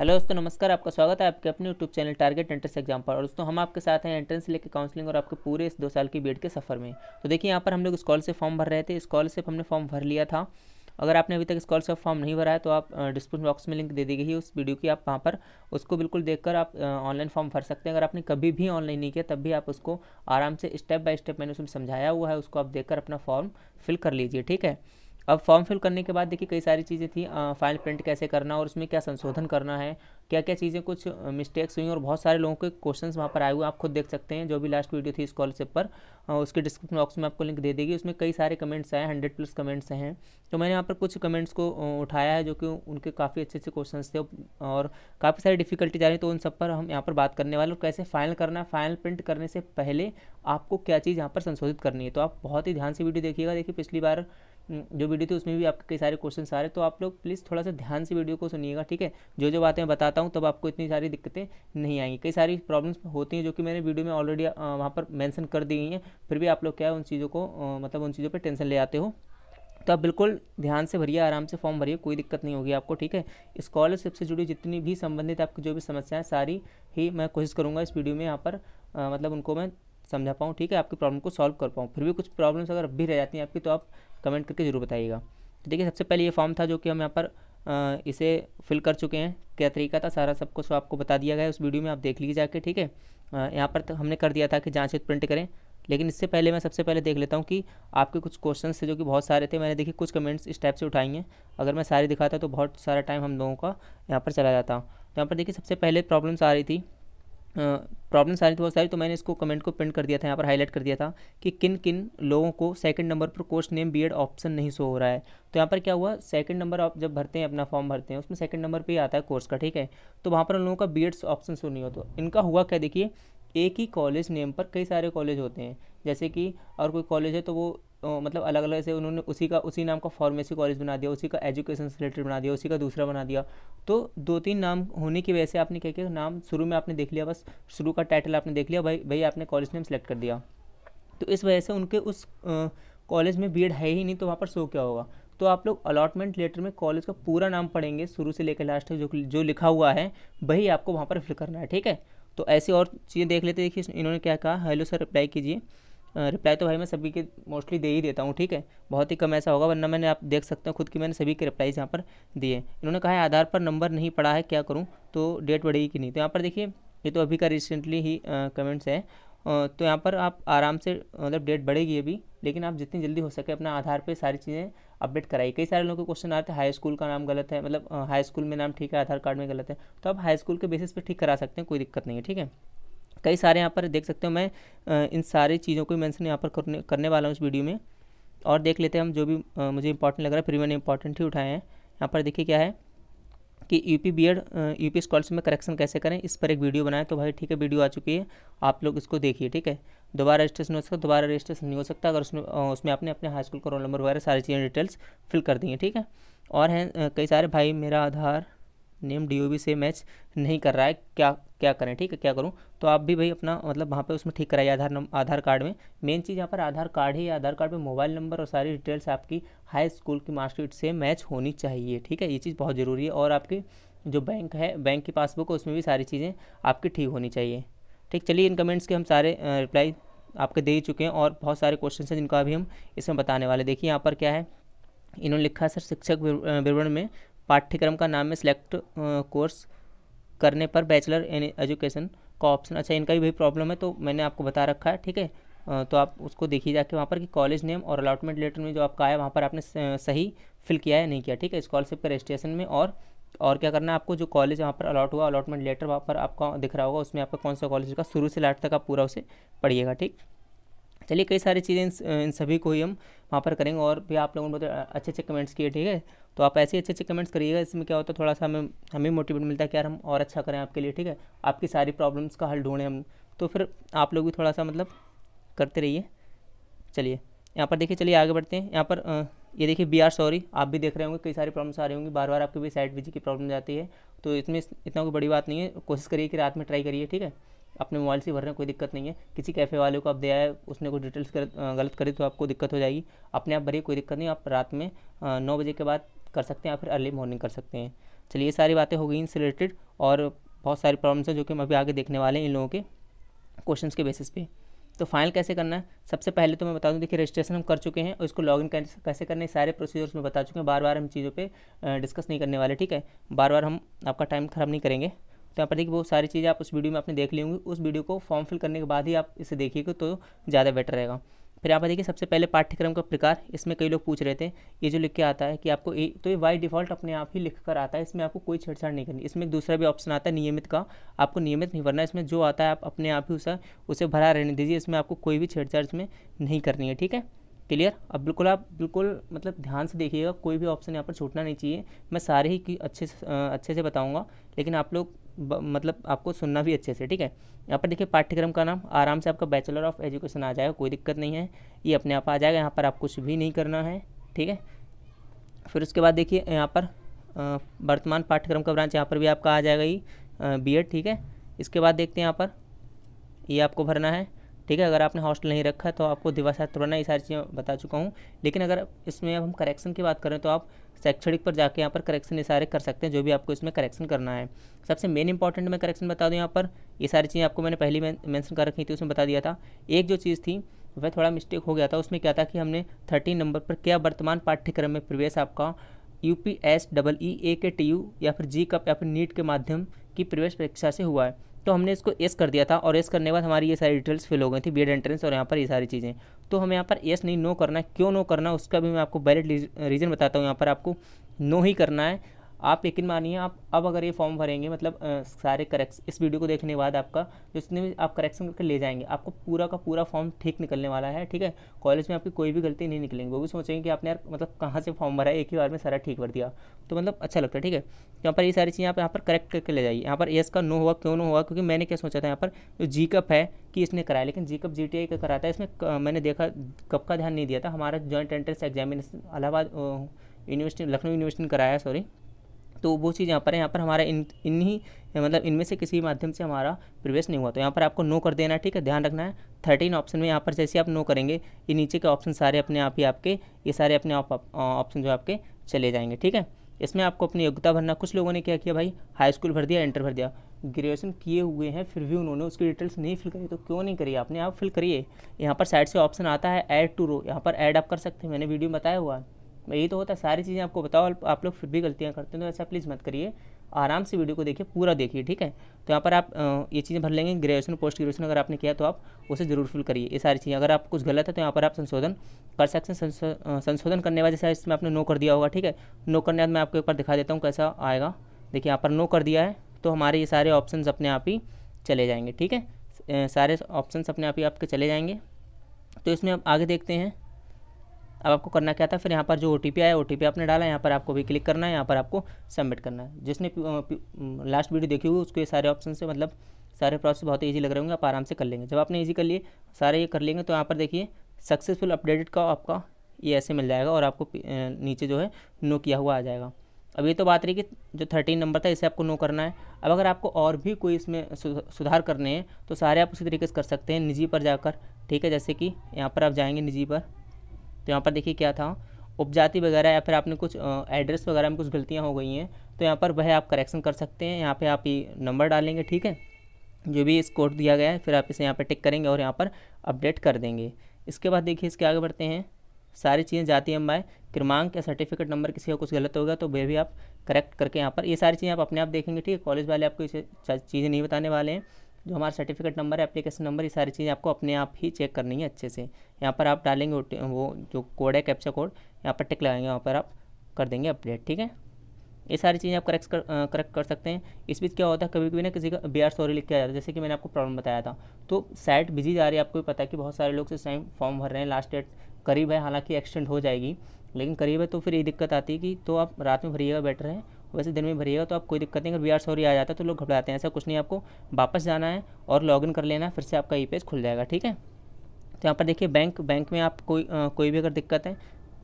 hello दोस्तों नमस्कार आपका स्वागत है आपके अपने YouTube channel target entrance exam पर और दोस्तों हम आपके साथ हैं एंट्रेंस लेके लेकर काउंसलिंग और आपके पूरे इस दो साल की बीएड के सफ़र में तो देखिए यहाँ पर हम लोग स्कॉलरशिप फॉर्म भर रहे थे स्कॉलरशिप हमने फॉर्म भर लिया था अगर आपने अभी तक स्कॉलरशिप फॉर्म नहीं भरा है तो आप डिस्क्रिप्शन बॉक्स में लिंक दे दी गई है उस वीडियो की आप वहाँ पर उसको बिल्कुल देखकर आप ऑनलाइन फॉर्म भर सकते हैं अगर आपने कभी भी ऑनलाइन नहीं किया तब भी आप उसको आराम से स्टेप बाय स्टेप मैंने उसमें समझाया हुआ है उसको आप देख अपना फॉर्म फिल कर लीजिए ठीक है अब फॉर्म फिल करने के बाद देखिए कई सारी चीज़ें थी फाइल प्रिंट कैसे करना और उसमें क्या संशोधन करना है क्या क्या चीज़ें कुछ मिस्टेक्स हुई और बहुत सारे लोगों के क्वेश्चंस वहाँ पर आए हुए आप खुद देख सकते हैं जो भी लास्ट वीडियो थी स्कॉलरशिप पर उसके डिस्क्रिप्शन बॉक्स में आपको लिंक दे देगी उसमें कई सारे कमेंट्स आए हंड्रेड प्लस कमेंट्स हैं तो मैंने यहाँ पर कुछ कमेंट्स को उठाया है जो कि उनके काफ़ी अच्छे अच्छे क्वेश्चन थे और काफ़ी सारी डिफिकल्टीज आ रही तो उन सब पर हम यहाँ पर बात करने वाले और कैसे फाइनल करना है फाइनल प्रिंट करने से पहले आपको क्या चीज़ यहाँ पर संशोधित करनी है तो आप बहुत ही ध्यान से वीडियो देखिएगा देखिए पिछली बार हम्म, जो वीडियो थी उसमें भी आपके कई सारे क्वेश्चन आ रहे तो आप लोग प्लीज़ थोड़ा सा ध्यान से वीडियो को सुनिएगा ठीक है जो जो बातें बताता हूँ तब आपको इतनी सारी दिक्कतें नहीं आएंगी कई सारी प्रॉब्लम्स होती हैं जो कि मैंने वीडियो में ऑलरेडी वहाँ पर मैंसन कर दी गई हैं फिर भी आप लोग क्या है उन चीज़ों को मतलब उन चीज़ों पर टेंशन ले आते हो तो आप बिल्कुल ध्यान से भरिए आराम से फॉर्म भरिए कोई दिक्कत नहीं होगी आपको ठीक है स्कॉलरशिप से जुड़ी जितनी भी संबंधित आपकी जो भी समस्याएं सारी ही मैं कोशिश करूंगा इस वीडियो में यहाँ पर आ, मतलब उनको मैं समझा पाऊँ ठीक है आपकी प्रॉब्लम को सॉल्व कर पाऊँ फिर भी कुछ प्रॉब्लम्स अगर भी रह जाती हैं आपकी तो आप कमेंट करके ज़रूर बताइएगा तो देखिए सबसे पहले ये फॉर्म था जो कि हम यहाँ पर इसे फिल कर चुके हैं क्या तरीका था सारा सब कुछ आपको बता दिया गया है उस वीडियो में आप देख लीजिए जाके ठीक है यहाँ पर तो हमने कर दिया था कि जाँच प्रिंट करें लेकिन इससे पहले मैं सबसे पहले देख लेता हूँ कि आपके कुछ क्वेश्चन थे जो कि बहुत सारे थे मैंने देखिए कुछ कमेंट्स इस टाइप से उठाई हैं अगर मैं सारे दिखाता तो बहुत सारा टाइम हम लोगों का यहाँ पर चला जाता तो यहाँ पर देखिए सबसे पहले प्रॉब्लम्स आ रही थी प्रॉब्लम सारी थी बहुत सारी तो मैंने इसको कमेंट को प्रिंट कर दिया था यहाँ पर हाईलाइट कर दिया था कि किन किन लोगों को सेकंड नंबर पर कोर्स नेम बीएड ऑप्शन नहीं शो हो रहा है तो यहाँ पर क्या हुआ सेकंड नंबर आप जब भरते हैं अपना फॉर्म भरते हैं उसमें सेकंड नंबर पर आता है कोर्स का ठीक है तो वहाँ पर उन लोगों का बी ऑप्शन शो नहीं होता तो इनका हुआ क्या देखिए एक ही कॉलेज नेम पर कई सारे कॉलेज होते हैं जैसे कि और कोई कॉलेज है तो वो मतलब अलग अलग से उन्होंने उसी का उसी नाम का फार्मेसी कॉलेज बना दिया उसी का एजुकेशन से रिलेटेड बना दिया उसी का दूसरा बना दिया तो दो तीन नाम होने की वजह से आपने क्या किया नाम शुरू में आपने देख लिया बस शुरू का टाइटल आपने देख लिया भाई भाई आपने कॉलेज नेम सेलेक्ट कर दिया तो इस वजह से उनके उस कॉलेज में बी है ही नहीं तो वहाँ पर शो क्या होगा तो आप लोग अलॉटमेंट लेटर में कॉलेज का पूरा नाम पढ़ेंगे शुरू से लेकर लास्ट तक जो जो लिखा हुआ है वही आपको वहाँ पर फिल करना है ठीक है तो ऐसी और चीज़ें देख लेते देखिए इन्होंने क्या कहा हेलो सर रिप्लाई कीजिए रिप्लाई तो भाई मैं सभी के मोस्टली दे ही देता हूँ ठीक है बहुत ही कम ऐसा होगा वरना मैंने आप देख सकते हैं खुद की मैंने सभी के रिप्लाईज यहाँ पर दिए इन्होंने कहा है आधार पर नंबर नहीं पड़ा है क्या करूँ तो डेट बढ़ेगी कि नहीं तो यहाँ पर देखिए ये तो अभी का रिसेंटली ही कमेंट्स है तो यहाँ पर आप आराम से मतलब डेट बढ़ेगी अभी लेकिन आप जितनी जल्दी हो सके अपना आधार पे सारी चीज़ें अपडेट कराइए कई सारे लोगों के क्वेश्चन आते हैं हाई स्कूल का नाम गलत है मतलब हाई स्कूल में नाम ठीक है आधार कार्ड में गलत है तो आप हाई स्कूल के बेसिस पे ठीक करा सकते हैं कोई दिक्कत नहीं है ठीक है कई सारे यहाँ पर देख सकते हो मैं इन सारी चीज़ों को मैंसन यहाँ पर करने करने वाला हूँ इस वीडियो में और देख लेते हैं हम जो भी मुझे इंपॉर्टेंट लग रहा है फिर मैंने इंपॉर्टेंट ही उठाए हैं यहाँ पर देखिए क्या है कि यूपी बीएड यूपी स्कॉलरशिप में करेक्शन कैसे करें इस पर एक वीडियो बनाएं तो भाई ठीक है वीडियो आ चुकी है आप लोग इसको देखिए ठीक है दोबारा रजिस्ट्रेशन हो सकता दोबारा रजिस्ट्रेशन नहीं हो सकता अगर उसमें उसमें आपने अपने हाई स्कूल का रोल नंबर वगैरह सारी चीज़ें डिटेल्स फिल कर दी हैं ठीक है और हैं कई सारे भाई मेरा आधार नेम डी ओ से मैच नहीं कर रहा है क्या क्या करें ठीक है क्या करूँ तो आप भी भाई अपना मतलब वहाँ पे उसमें ठीक कराइए आधार नंबर आधार कार्ड में मेन चीज़ यहाँ पर आधार कार्ड ही आधार कार्ड में मोबाइल नंबर और सारी डिटेल्स आपकी हाई स्कूल की मार्कशीट से मैच होनी चाहिए ठीक है ये चीज़ बहुत ज़रूरी है और आपकी जो बैंक है बैंक की पासबुक है उसमें भी सारी चीज़ें आपकी ठीक होनी चाहिए ठीक चलिए इन कमेंट्स के हम सारे रिप्लाई आपके दे ही चुके हैं और बहुत सारे क्वेश्चन हैं जिनका अभी हम इसमें बताने वाले देखिए यहाँ पर क्या है इन्होंने लिखा सर शिक्षक विवरण में पाठ्यक्रम का नाम है सिलेक्ट कोर्स करने पर बैचलर इन एजुकेशन का ऑप्शन अच्छा इनका भी प्रॉब्लम है तो मैंने आपको बता रखा है ठीक है तो आप उसको देखिए जाके वहाँ पर कि कॉलेज नेम और अलाटमेंट लेटर में जो आपका आया वहाँ पर आपने सही फिल किया है नहीं किया ठीक है स्कॉलरशिप के रजिस्ट्रेशन में और और क्या करना है आपको जो कॉलेज वहाँ पर अलॉट हुआ अलॉटमेंट लेटर वहाँ पर आपका दिख रहा होगा उसमें आपका कौन सा कॉलेज का शुरू से लाट तक आप पूरा उसे पढ़िएगा ठीक चलिए कई सारी चीज़ें इन, इन सभी को ही हम वहाँ पर करेंगे और भी आप लोगों ने बहुत अच्छे अच्छे कमेंट्स किए ठीक है तो आप ऐसे अच्छे अच्छे कमेंट्स करिएगा इसमें क्या होता है थोड़ा सा हमें हमें मोटिवेट मिलता है कि यार हम और अच्छा करें आपके लिए ठीक है आपकी सारी प्रॉब्लम्स का हल ढूंढें हम तो फिर आप लोग भी थोड़ा सा मतलब करते रहिए चलिए यहाँ पर देखिए चलिए आगे बढ़ते हैं यहाँ पर ये देखिए बी आर सॉरी आप भी देख रहे होंगे कई सारी प्रॉब्लम्स आ रही होंगी बार बार आपके भी साइड विजी की प्रॉब्लम जाती है तो इसमें इतना कोई बड़ी बात नहीं है कोशिश करिए कि रात में ट्राई करिए ठीक है अपने मोबाइल से भर रहे हैं कोई दिक्कत नहीं है किसी कैफ़े वाले को आप दिया है उसने कोई डिटेल्स कर, गलत करी तो आपको दिक्कत हो जाएगी अपने आप भरिए कोई दिक्कत नहीं आप रात में नौ बजे के बाद कर सकते हैं या फिर अर्ली मॉर्निंग कर सकते हैं चलिए ये सारी बातें हो गई इनसे रिलेटेड और बहुत सारी प्रॉब्लम्स हैं जो कि हम अभी आगे देखने वाले हैं इन लोगों के क्वेश्चन के बेसिस पे तो फाइनल कैसे करना है सबसे पहले तो मैं बता दूं देखिए रजिस्ट्रेशन हम कर चुके हैं और इसको लॉगिन कैसे करना है सारे प्रोसीजर्स में बता चुके हैं बार बार हम चीज़ों पे डिस्कस नहीं करने वाले ठीक है बार बार हम आपका टाइम ख़राब नहीं करेंगे तो यहाँ पर देखिए बहुत सारी चीज़ें आप उस वीडियो में आपने देख ली होंगी उस वीडियो को फॉर्म फिल करने के बाद ही आप इसे देखिएगा तो ज़्यादा बेटर रहेगा फिर यहाँ पर देखिए सबसे पहले पाठ्यक्रम का प्रकार इसमें कई लोग पूछ रहे थे ये जो लिख के आता है कि आपको ए, तो ये वाई डिफ़ॉल्ट अपने आप ही लिख कर आता है इसमें आपको कोई छेड़छाड़ नहीं करनी इसमें एक दूसरा भी ऑप्शन आता है नियमित का आपको नियमित नहीं भरना इसमें जो आता है आप अपने आप ही उसे उसे भरा रहने दीजिए इसमें आपको कोई भी छेड़छाड़ इसमें नहीं करनी है ठीक है क्लियर अब बिल्कुल आप बिल्कुल मतलब ध्यान से देखिएगा कोई भी ऑप्शन यहाँ पर छूटना नहीं चाहिए मैं सारे ही अच्छे से अच्छे से बताऊँगा लेकिन आप लोग मतलब आपको सुनना भी अच्छे से ठीक है यहाँ पर देखिए पाठ्यक्रम का नाम आराम से आपका बैचलर ऑफ एजुकेशन आ जाएगा कोई दिक्कत नहीं है ये अपने आप आ जाएगा यहाँ पर आप कुछ भी नहीं करना है ठीक है फिर उसके बाद देखिए यहाँ पर वर्तमान पाठ्यक्रम का ब्रांच यहाँ पर भी आपका आ जाएगा ही बी ठीक है इसके बाद देखते हैं यहाँ पर ये आपको भरना है ठीक है अगर आपने हॉस्टल नहीं रखा तो आपको दिवासा तोड़ना ये सारी चीज़ें बता चुका हूँ लेकिन अगर इसमें अब हम करेक्शन की बात करें तो आप शैक्षणिक पर जाके यहाँ पर करेक्शन ये सारे कर सकते हैं जो भी आपको इसमें करेक्शन करना है सबसे मेन इंपॉर्टेंट मैं करेक्शन बता दूँ यहाँ पर ये सारी चीज़ें आपको मैंने पहले मैंसन कर रखी थी उसमें बता दिया था एक जो चीज़ थी वह थोड़ा मिस्टेक हो गया था उसमें क्या था कि हमने थर्टीन नंबर पर क्या वर्तमान पाठ्यक्रम में प्रवेश आपका U P S double E A K T you या फिर जी कप या फिर नीट के माध्यम की प्रवेश परीक्षा से हुआ है तो हमने इसको एस कर दिया था और एस करने के बाद हमारी ये सारी डिटेल्स फिल हो गई थी बी एंट्रेंस और यहाँ पर ये सारी चीज़ें तो हमें यहाँ पर एस नहीं नो करना है क्यों नो करना है उसका भी मैं आपको वैलिड रीज़न बताता हूँ यहाँ पर आपको नो ही करना है आप यकीन मानिए आप अब अगर ये फॉर्म भरेंगे मतलब आ, सारे करेक्स इस वीडियो को देखने के बाद आपका जिसने भी आप करेक्शन करके ले जाएंगे आपको पूरा का पूरा फॉर्म ठीक निकलने वाला है ठीक है कॉलेज में आपकी कोई भी गलती नहीं निकलेंगी वो भी सोचेंगे कि आपने यार मतलब कहाँ से फॉर्म भरा है एक ही बार में सारा ठीक भर दिया तो मतलब अच्छा लगता है ठीक है यहाँ पर ये सारी चीज़ें आप यहाँ पर करेक्ट करके ले जाइए यहाँ पर एस का नो हुआ क्यों नो हुआ क्योंकि मैंने क्या सोचा था यहाँ पर जो जी कप है कि इसने कराया लेकिन जी कप जी टी आई का कराता है इसमें मैंने देखा कप का ध्यान नहीं दिया था हमारा joint entrance examination Allahabad university Lucknow university ने कराया सॉरी तो वो चीज़ यहाँ पर है यहाँ पर हमारा इन इन्हीं मतलब इनमें से किसी माध्यम से हमारा प्रवेश नहीं हुआ तो यहाँ पर आपको नो कर देना है ठीक है ध्यान रखना है थर्टीन ऑप्शन में यहाँ पर जैसे आप नो करेंगे ये नीचे के ऑप्शन सारे अपने आप ही आपके ये सारे अपने आप ऑप्शन जो आपके चले जाएंगे ठीक है इसमें आपको अपनी योग्यता भरना कुछ लोगों ने क्या किया भाई हाई स्कूल भर दिया इंटर भर दिया ग्रेजुएशन किए हुए हैं फिर भी उन्होंने उसकी डिटेल्स नहीं फिल करी तो क्यों नहीं करिए आपने आप फिल करिए यहाँ पर साइड से ऑप्शन आता है ऐड टू रो यहाँ पर ऐड आप कर सकते हैं मैंने वीडियो में बताया हुआ है यही तो होता है सारी चीज़ें आपको बताओ आप लोग फिर भी गलतियाँ करते हैं तो ऐसा प्लीज़ मत करिए आराम से वीडियो को देखिए पूरा देखिए ठीक है तो यहाँ पर आप ये चीज़ें भर लेंगे ग्रेजुएशन पोस्ट ग्रेजुएशन अगर आपने किया तो आप उसे ज़रूर फिल करिए ये सारी चीज़ें अगर आप कुछ गलत है तो यहाँ पर आप संशोधन कर सकते हैं संशोधन करने वाले जैसा इसमें आपने नो कर दिया होगा ठीक है नो करने बाद मैं आपको एक बार दिखा देता हूँ कैसा आएगा देखिए यहाँ पर नो कर दिया है तो हमारे ये सारे ऑप्शन अपने आप ही चले जाएंगे ठीक है सारे ऑप्शन अपने आप ही आपके चले जाएंगे तो इसमें आप आगे देखते हैं अब आपको करना क्या था फिर यहाँ पर जो ओ टी पी आया ओ टी पी आपने डाला यहाँ पर आपको भी क्लिक करना है यहाँ पर आपको सबमिट करना है जिसने लास्ट वीडियो देखी हुई उसके सारे ऑप्शन से मतलब सारे प्रोसेस बहुत ईजी लग रहे होंगे आप आराम से कर लेंगे जब आपने ईजी कर लिए सारे ये कर लेंगे तो यहाँ पर देखिए सक्सेसफुल अपडेटेड का आपका ये ऐसे मिल जाएगा और आपको नीचे जो है नो किया हुआ आ जाएगा अब ये तो बात रही कि जो थर्टीन नंबर था इसे आपको नो करना है अब अगर आपको और भी कोई इसमें सुधार करने हैं तो सारे आप उसी तरीके से कर सकते हैं निजी पर जाकर ठीक है जैसे कि यहाँ पर आप जाएंगे निजी पर तो यहाँ पर देखिए क्या था उपजाति वगैरह या फिर आपने कुछ एड्रेस वगैरह में कुछ गलतियाँ हो गई हैं तो यहाँ पर वह आप करेक्शन कर सकते हैं यहाँ पर आप ये नंबर डालेंगे ठीक है जो भी इस कोड दिया गया है फिर आप इसे यहाँ पर टिक करेंगे और यहाँ पर अपडेट कर देंगे इसके बाद देखिए इसके आगे बढ़ते हैं सारी चीज़ें जाती हैं बाय क्रमांक या सर्टिफिकेट नंबर किसी का कुछ गलत होगा तो वह भी आप करेक्ट करके यहाँ पर ये सारी चीज़ें आप अपने आप देखेंगे ठीक है कॉलेज वाले आपको इसे चीज़ें नहीं बताने वाले हैं जो हमारा सर्टिफिकेट नंबर है एप्लीकेशन नंबर ये सारी चीज़ें आपको अपने आप ही चेक करनी है अच्छे से यहाँ पर आप डालेंगे वो जो कोड है कैप्चा कोड यहाँ पर टिक लगाएंगे वहाँ पर आप कर देंगे अपडेट ठीक है ये सारी चीज़ें आप करेक्ट कर करेक्ट कर सकते हैं इस बीच क्या होता है कभी कभी ना किसी का बी आर सॉरी लिख के आ जाता है जैसे कि मैंने आपको प्रॉब्लम बताया था तो साइट बिजी जा रही है आपको भी पता है कि बहुत सारे लोग इस टाइम फॉर्म भर रहे हैं लास्ट डेट करीब है हालांकि एक्सटेंड हो जाएगी लेकिन करीब है तो फिर ये दिक्कत आती है कि तो आप रात में भरिएगा बेटर है वैसे दिन में भरिएगा तो आप कोई दिक्कत नहीं अगर वी आर सॉरी आ जाता है तो लोग घबराते हैं ऐसा कुछ नहीं आपको वापस जाना है और लॉगिन कर लेना फिर से आपका ई पेज खुल जाएगा ठीक है तो यहाँ पर देखिए बैंक बैंक में आप कोई आ, कोई भी अगर दिक्कत है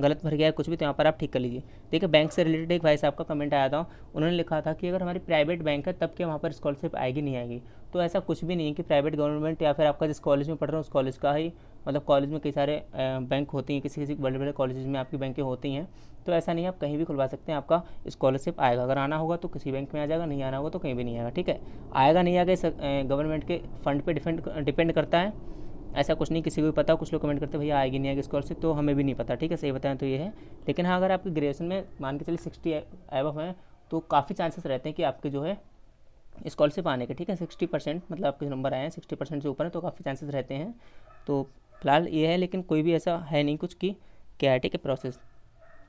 गलत भर गया है कुछ भी तो यहाँ पर आप ठीक कर लीजिए देखिए बैंक से रिलेटेड एक भाई साहब का कमेंट आया था उन्होंने लिखा था कि अगर हमारी प्राइवेट बैंक है तब क्या वहाँ पर स्कॉलरशिप आएगी नहीं आएगी तो ऐसा कुछ भी नहीं है कि प्राइवेट गवर्नमेंट या फिर आपका जिस कॉलेज में पढ़ रहा हूँ उस कॉलेज का ही मतलब कॉलेज में कई सारे बैंक होती हैं किसी किसी बड़े बड़े कॉलेज में आपकी बैंकें होती हैं तो ऐसा नहीं आप कहीं भी खुलवा सकते हैं आपका स्कॉलरशिप आएगा अगर आना होगा तो किसी बैंक में आ जाएगा नहीं आना होगा तो कहीं भी नहीं आएगा ठीक है आएगा नहीं आएगा गवर्नमेंट के फंड पर डिपेंड डिपेंड करता है ऐसा कुछ नहीं किसी को भी पता कुछ लोग कमेंट करते भैया आएगी नहीं आएगी स्कॉलरशिप तो हमें भी नहीं पता ठीक है सही बताएं तो ये है लेकिन हाँ अगर आपकी ग्रेजुएशन में मान के चलिए सिक्सटी एव हैं तो काफ़ी चांसेस रहते हैं कि आपके जो है स्कॉलरशिप आने के ठीक है सिक्सटी परसेंट मतलब आपके नंबर आए हैं सिक्सटी परसेंट से ऊपर है तो काफ़ी चांसेस रहते हैं तो फिलहाल ये है लेकिन कोई भी ऐसा है नहीं कुछ कि के आई के प्रोसेस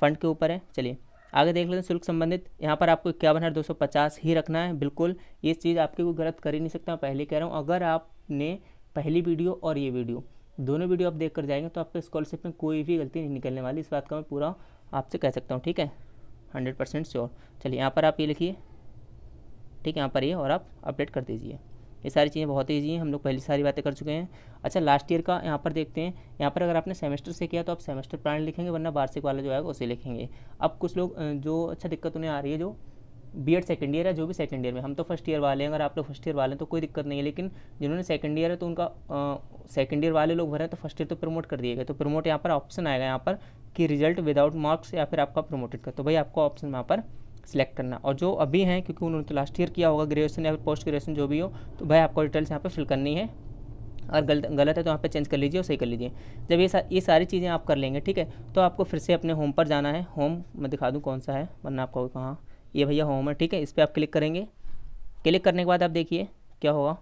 फंड के ऊपर है चलिए आगे देख लेते हैं शुल्क संबंधित यहाँ पर आपको इक्यावन हज़ार दो सौ पचास ही रखना है बिल्कुल ये चीज़ आपके को गलत कर ही नहीं सकता मैं पहले कह रहा हूँ अगर आपने पहली वीडियो और ये वीडियो दोनों वीडियो आप देख कर जाएंगे तो आपके स्कॉलरशिप में कोई भी गलती नहीं निकलने वाली इस बात का मैं पूरा आपसे कह सकता हूँ ठीक है हंड्रेड परसेंट श्योर चलिए यहाँ पर आप ये लिखिए ठीक है यहाँ पर ये और आप अपडेट कर दीजिए ये सारी चीज़ें बहुत ईजी हैं हम लोग पहली सारी बातें कर चुके हैं अच्छा लास्ट ईयर का यहाँ पर देखते हैं यहाँ पर अगर आपने सेमेस्टर से किया तो आप सेमेस्टर प्लान लिखेंगे वरना वार्षिक वाला जो है उसे लिखेंगे अब कुछ लोग जो अच्छा दिक्कत उन्हें आ रही है जो बी एड सेकेंड ईयर है जो भी सेकेंड ईयर में हम तो फर्स्ट ईयर वाले हैं अगर आप लोग फर्स्ट ईयर वाले हैं तो कोई दिक्कत नहीं है लेकिन जिन्होंने सेकेंड ईयर है तो उनका सेकेंड ईयर वाले लोग भरे हैं तो फर्स्ट ईयर तो प्रमोट कर दिए गए तो प्रमोट यहाँ पर ऑप्शन आएगा यहाँ पर कि रिजल्ट विदाउट मार्क्स या फिर आपका प्रमोटेड का तो भाई आपको ऑप्शन वहाँ पर सिलेक्ट करना और जो अभी हैं क्योंकि उन्होंने तो लास्ट ईयर किया होगा ग्रेजुएशन या फिर पोस्ट ग्रेजुएशन जो भी हो तो भाई आपको डिटेल्स यहाँ पर फिल करनी है अगर गलत गलत है तो यहाँ पे चेंज कर लीजिए और सही कर लीजिए जब ये सा, ये सारी चीज़ें आप कर लेंगे ठीक है तो आपको फिर से अपने होम पर जाना है होम मैं दिखा दूँ कौन सा है वरना आपको कहाँ ये भैया होम है ठीक है इस पर आप क्लिक करेंगे क्लिक करने के बाद आप देखिए क्या होगा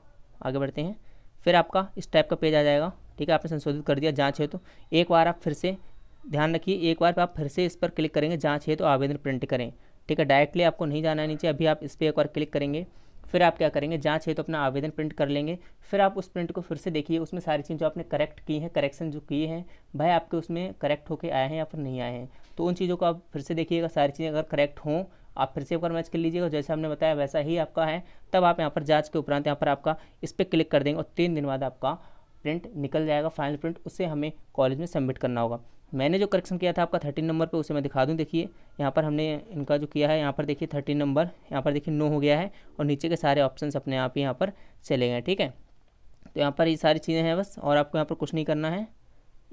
आगे बढ़ते हैं फिर आपका इस टाइप का पेज आ जाएगा ठीक है आपने संशोधित कर दिया जाँच है तो एक बार आप फिर से ध्यान रखिए एक बार आप फिर से इस पर क्लिक करेंगे जाँच है तो आवेदन प्रिंट करें ठीक है डायरेक्टली आपको नहीं जाना नीचे अभी आप इस पर एक बार क्लिक करेंगे फिर आप क्या करेंगे जाँच है तो अपना आवेदन प्रिंट कर लेंगे फिर आप उस प्रिंट को फिर से देखिए उसमें सारी चीज़ जो आपने करेक्ट की है करेक्शन जो किए हैं भाई आपके उसमें करेक्ट होके आए हैं या फिर नहीं आए हैं तो उन चीज़ों को आप फिर से देखिएगा सारी चीज़ें अगर करेक्ट हों आप फिर से एक बार मैच कर लीजिएगा जैसे हमने बताया वैसा ही आपका है तब आप यहाँ पर जाँच के उपरांत यहाँ पर आपका इस पर क्लिक कर देंगे और तीन दिन बाद आपका प्रिंट निकल जाएगा फाइनल प्रिंट उसे हमें कॉलेज में सबमिट करना होगा मैंने जो करेक्शन किया था आपका थर्टीन नंबर पे उसे मैं दिखा दूं देखिए यहाँ पर हमने इनका जो किया है यहाँ पर देखिए थर्टीन नंबर यहाँ पर देखिए नो हो गया है और नीचे के सारे ऑप्शंस अपने आप ही यहाँ पर चले गए ठीक है तो यहाँ पर ये सारी चीज़ें हैं बस और आपको यहाँ पर कुछ नहीं करना है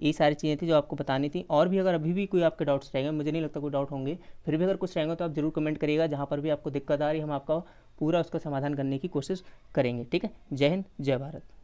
ये सारी चीज़ें थी जो आपको बतानी थी और भी अगर अभी भी कोई आपके डाउट्स रहेंगे मुझे नहीं लगता कोई डाउट होंगे फिर भी अगर कुछ रहेंगे तो आप जरूर कमेंट करिएगा जहाँ पर भी आपको दिक्कत आ रही हम आपका पूरा उसका समाधान करने की कोशिश करेंगे ठीक है जय हिंद जय भारत